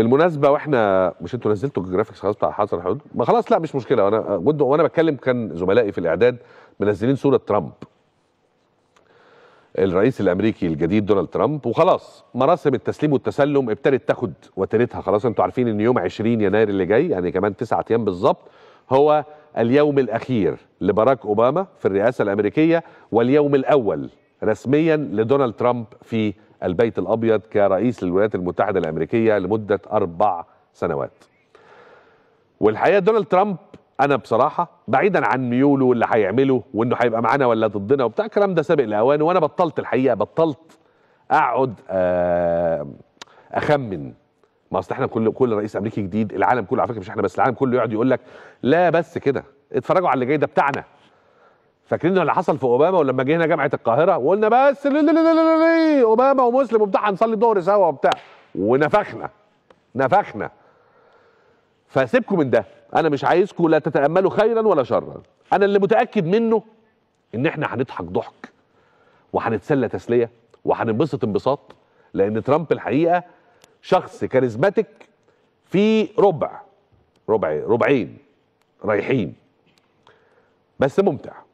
بالمناسبه واحنا مش انتوا نزلتوا الجرافيكس خلاص بتاع حسن حدود ما خلاص لا مش مشكله انا وانا بتكلم كان زملائي في الاعداد منزلين صوره ترامب الرئيس الامريكي الجديد دونالد ترامب وخلاص مراسم التسليم والتسلم ابتدت تاخد وتيرتها خلاص انتوا عارفين ان يوم 20 يناير اللي جاي يعني كمان تسعة ايام بالظبط هو اليوم الاخير لباراك اوباما في الرئاسه الامريكيه واليوم الاول رسميا لدونالد ترامب في البيت الأبيض كرئيس للولايات المتحدة الأمريكية لمدة أربع سنوات والحقيقة دونالد ترامب أنا بصراحة بعيدا عن ميوله واللي هيعمله وإنه هيبقى معانا ولا ضدنا وبتاع الكلام ده سابق لأوانه وأنا بطلت الحقيقة بطلت أقعد آه، أخمن ما اصل احنا كل كل رئيس امريكي جديد العالم كله على فكره مش احنا بس العالم كله يقعد يقول لك لا بس كده اتفرجوا على اللي جاي ده بتاعنا فاكرين اللي حصل في اوباما ولما جه هنا جامعه القاهره وقلنا بس لي لي لي اوباما ومسلم وبتاع هنصلي الظهر سوا وبتاع ونفخنا نفخنا فسيبكم من ده انا مش عايزكم لا تتاملوا خيرا ولا شرا انا اللي متاكد منه ان احنا هنضحك ضحك وهنتسلى تسليه وهننبسط انبساط لان ترامب الحقيقه شخص كاريزماتيك في ربع ربع ربعين رايحين بس ممتع